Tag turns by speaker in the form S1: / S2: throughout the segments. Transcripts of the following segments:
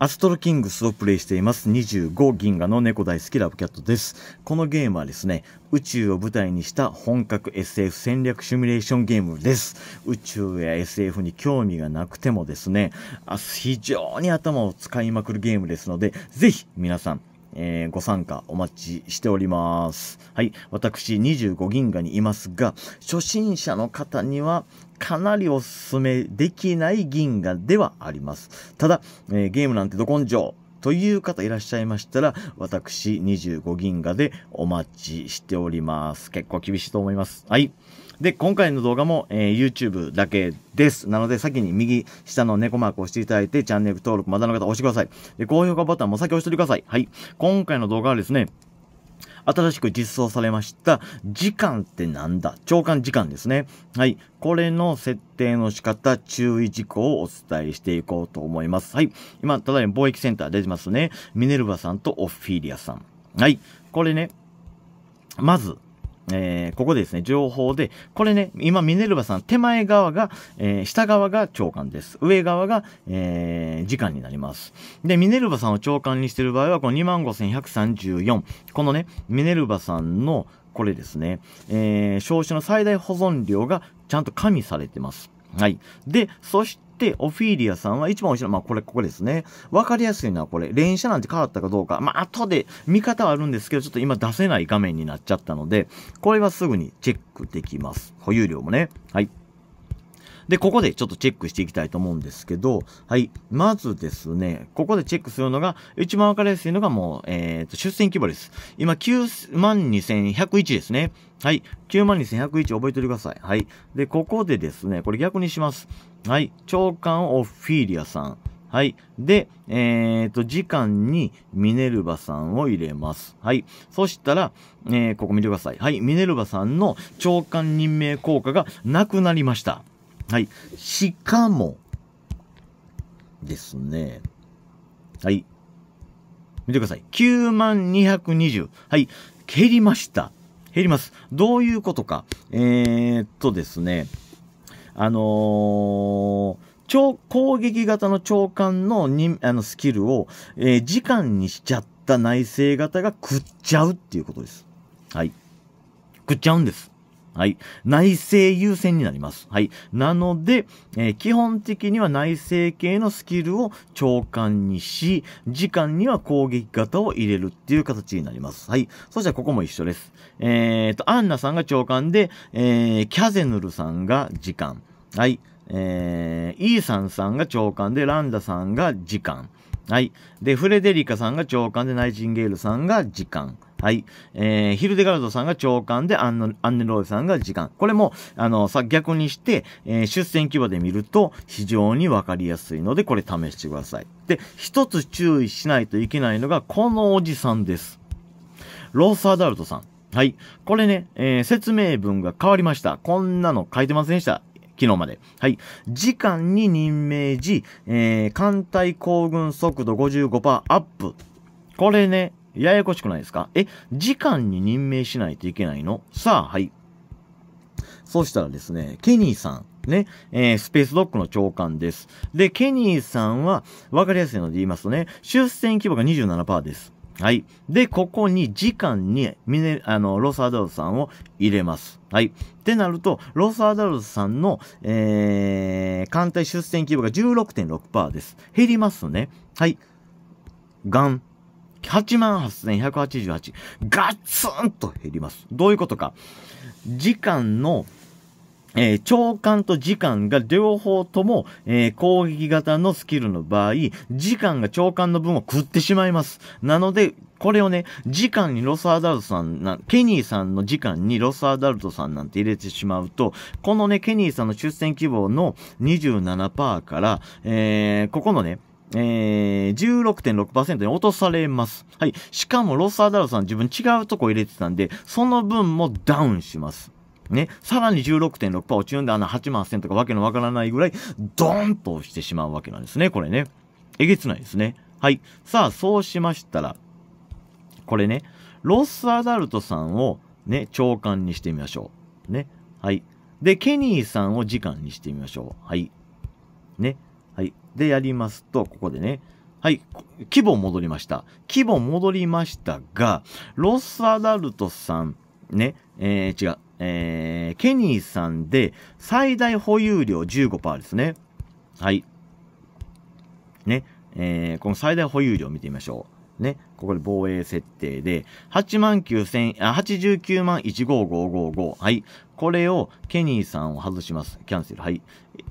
S1: アストロキングスをプレイしています。25銀河の猫大好きラブキャットです。このゲームはですね、宇宙を舞台にした本格 SF 戦略シミュレーションゲームです。宇宙や SF に興味がなくてもですね、非常に頭を使いまくるゲームですので、ぜひ皆さんえー、ご参加お待ちしております。はい。私、25銀河にいますが、初心者の方には、かなりおすすめできない銀河ではあります。ただ、えー、ゲームなんてど根性という方いらっしゃいましたら、私25銀河でお待ちしております。結構厳しいと思います。はい。で、今回の動画も、えー、YouTube だけです。なので、先に右下の猫マークを押していただいて、チャンネル登録まだの方押してください。で、高評価ボタンも先押しておいてください。はい。今回の動画はですね、新しく実装されました、時間ってなんだ長官時間ですね。はい。これの設定の仕方、注意事項をお伝えしていこうと思います。はい。今、ただいま貿易センター出てますね。ミネルヴァさんとオフィリアさん。はい。これね、まず、えー、ここでですね、情報で、これね、今ミネルヴァさん手前側が、えー、下側が長官です。上側が、えー、時間になります。で、ミネルヴァさんを長官にしてる場合は、この25,134。このね、ミネルヴァさんの、これですね、えー、少子の最大保存量がちゃんと加味されてます。はい。で、そしで、オフィリアさんは一番後ろ、まあこれ、ここですね。わかりやすいのはこれ、連射なんて変わったかどうか。まあ後で見方はあるんですけど、ちょっと今出せない画面になっちゃったので、これはすぐにチェックできます。保有量もね。はい。で、ここでちょっとチェックしていきたいと思うんですけど、はい。まずですね、ここでチェックするのが、一番分かりやすいのがもう、えっ、ー、と、出選規模です。今、92,101ですね。はい。92,101覚えておいてください。はい。で、ここでですね、これ逆にします。はい。長官オフィリアさん。はい。で、えっ、ー、と、時間にミネルヴァさんを入れます。はい。そしたら、えー、ここ見てください。はい。ミネルヴァさんの長官任命効果がなくなりました。はい。しかも、ですね。はい。見てください。9220。はい。減りました。減ります。どういうことか。えー、っとですね。あのー、超攻撃型の長官のにあのスキルを、えー、時間にしちゃった内政型が食っちゃうっていうことです。はい。食っちゃうんです。はい。内政優先になります。はい。なので、えー、基本的には内政系のスキルを長官にし、時間には攻撃型を入れるっていう形になります。はい。そしたらここも一緒です。えー、と、アンナさんが長官で、えー、キャゼヌルさんが時間。はい。えー、イーサンさんが長官で、ランダさんが時間。はい。で、フレデリカさんが長官で、ナイチンゲールさんが時間。はい。えー、ヒルデガルドさんが長官で、アンヌアンネローさんが次官。これも、あの、さ、逆にして、えー、出戦規模で見ると非常にわかりやすいので、これ試してください。で、一つ注意しないといけないのが、このおじさんです。ロースアダルトさん。はい。これね、えー、説明文が変わりました。こんなの書いてませんでした。昨日まで。はい。時間に任命時、えー、艦隊行軍速度55%アップ。これね、ややこしくないですかえ、時間に任命しないといけないのさあ、はい。そうしたらですね、ケニーさん、ね、えー、スペースドックの長官です。で、ケニーさんは、わかりやすいので言いますとね、出戦規模が27%です。はい。で、ここに、時間に、ミネ、あの、ロスアダルトさんを入れます。はい。ってなると、ロスアダルトさんの、えー、艦隊出戦規模が16.6%です。減りますね。はい。ガン。88,188。ガツンと減ります。どういうことか。時間の、えー、長官と時間が両方とも、えー、攻撃型のスキルの場合、時間が長官の分を食ってしまいます。なので、これをね、時間にロスアダルトさんな、ケニーさんの時間にロスアダルトさんなんて入れてしまうと、このね、ケニーさんの出戦希望の27%から、えー、ここのね、えー、16.6%に落とされます。はい。しかも、ロスアダルさん自分違うとこ入れてたんで、その分もダウンします。ね。さらに16.6%落ちるんで、あの8万とかわけのわからないぐらい、ドーンと落ちてしまうわけなんですね。これね。えげつないですね。はい。さあ、そうしましたら、これね、ロスアダルトさんをね、長官にしてみましょう。ね。はい。で、ケニーさんを時間にしてみましょう。はい。ね。でやりますと、ここでね、はい、規模戻りました。規模戻りましたが、ロスアダルトさん、ね、えー、違う、えー、ケニーさんで最大保有量15%ですね。はい。ね、えー、この最大保有量見てみましょう。ね、ここで防衛設定で、89,000、あ、89万15555。はい。これを、ケニーさんを外します。キャンセル。はい。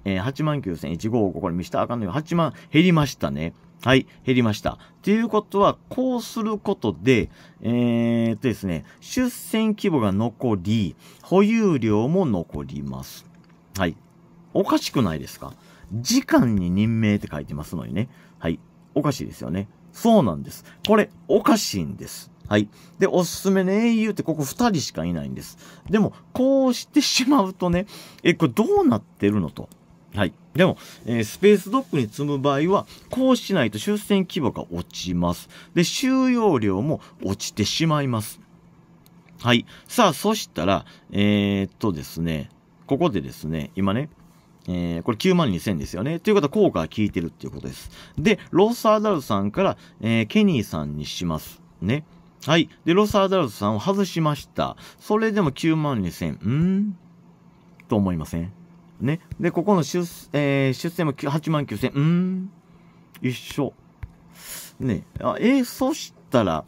S1: えー、89,155。これ見したらあかんのよ。8万減りましたね。はい。減りました。ということは、こうすることで、えー、っとですね、出船規模が残り、保有量も残ります。はい。おかしくないですか時間に任命って書いてますのにね。はい。おかしいですよね。そうなんです。これ、おかしいんです。はい。で、おすすめの英雄ってここ2人しかいないんです。でも、こうしてしまうとね、え、これどうなってるのと。はい。でも、えー、スペースドックに積む場合は、こうしないと終戦規模が落ちます。で、収容量も落ちてしまいます。はい。さあ、そしたら、えー、っとですね、ここでですね、今ね、えー、これ9万2000ですよね。ということは効果が効いてるっていうことです。で、ロス・アダルトさんから、えー、ケニーさんにします。ね。はい。で、ロス・アダルトさんを外しました。それでも9万2000。んーと思いませんね。で、ここの出、えー、出世も8万9000。んー一緒。ね。あえー、そしたら、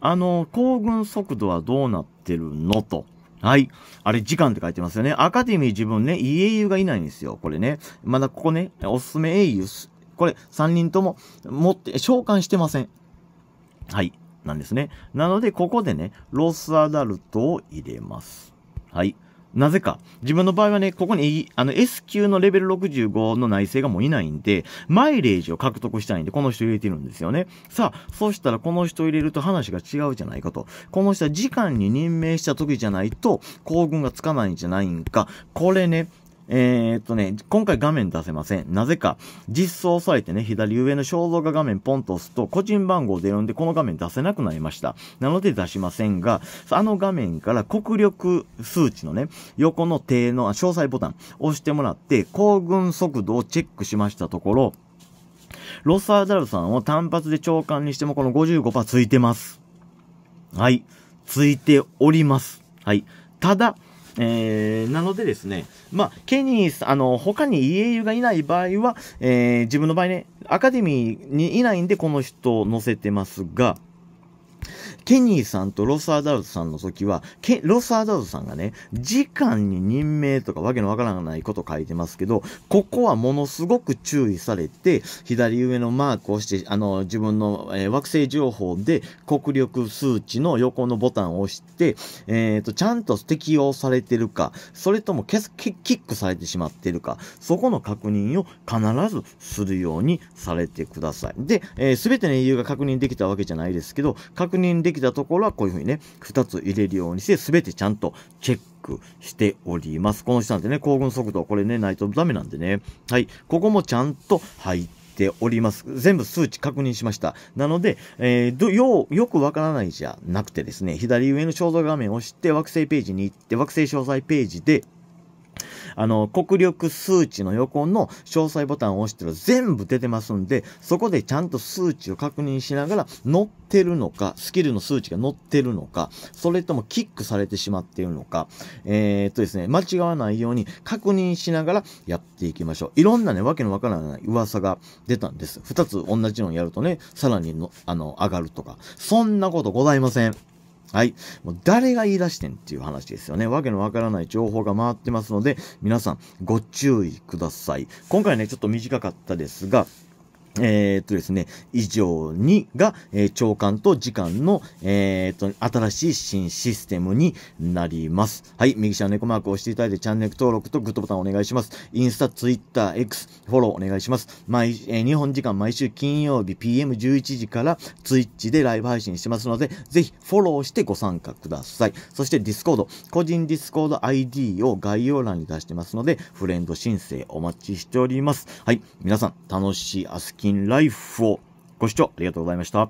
S1: あの、行軍速度はどうなってるのと。はい。あれ、時間って書いてますよね。アカデミー自分ね、いい英雄がいないんですよ。これね。まだここね、おすすめ英雄、これ、3人とも持って、召喚してません。はい。なんですね。なので、ここでね、ロスアダルトを入れます。はい。なぜか。自分の場合はね、ここに、あの、S 級のレベル65の内政がもういないんで、マイレージを獲得したいんで、この人入れてるんですよね。さあ、そしたらこの人入れると話が違うじゃないかと。この人は時間に任命した時じゃないと、行軍がつかないんじゃないんか。これね、えー、っとね、今回画面出せません。なぜか、実装されてね、左上の肖像画画面ポンと押すと、個人番号出るんで、この画面出せなくなりました。なので出しませんが、あの画面から国力数値のね、横の低の、詳細ボタン押してもらって、行軍速度をチェックしましたところ、ロスアダルさんを単発で長官にしてもこの55%ついてます。はい。ついております。はい。ただ、えー、なのでですね、まあ、ケニー、あの、他に家ゆがいない場合は、えー、自分の場合ね、アカデミーにいないんでこの人を載せてますが、ケニーさんとロスアダルトさんの時は、ケロスアダルトさんがね、時間に任命とかわけのわからないこと書いてますけど、ここはものすごく注意されて、左上のマークをして、あの、自分の、えー、惑星情報で国力数値の横のボタンを押して、えっ、ー、と、ちゃんと適用されてるか、それともキックされてしまってるか、そこの確認を必ずするようにされてください。で、す、えー、べ、ての理由が確認できたわけじゃないですけど、確認でききたところはこういうふうにね、2つ入れるようにして、すべてちゃんとチェックしております。この下なんでね、行軍速度、これね、ないとダメなんでね。はい。ここもちゃんと入ってております。全部数値確認しました。なので、えー、よ、よくわからないじゃなくてですね、左上の肖像画面を押して惑星ページに行って、惑星詳細ページで、あの、国力数値の横の詳細ボタンを押したら全部出てますんで、そこでちゃんと数値を確認しながら乗ってるのか、スキルの数値が乗ってるのか、それともキックされてしまっているのか、えー、っとですね、間違わないように確認しながらやっていきましょう。いろんなね、わけのわからない噂が出たんです。二つ同じのをやるとね、さらにの、あの、上がるとか。そんなことございません。はい。もう誰が言い出してんっていう話ですよね。わけのわからない情報が回ってますので、皆さんご注意ください。今回ね、ちょっと短かったですが、えー、っとですね、以上にが、えー、長官と時間の、えー、っと、新しい新システムになります。はい、右下の猫マークを押していただいて、チャンネル登録とグッドボタンお願いします。インスタ、ツイッター、X、フォローお願いします。毎、えー、日本時間毎週金曜日 PM11 時から Twitch でライブ配信してますので、ぜひフォローしてご参加ください。そして Discord、個人ディスコード ID を概要欄に出してますので、フレンド申請お待ちしております。はい、皆さん、楽しい明日キンライフをご視聴ありがとうございました。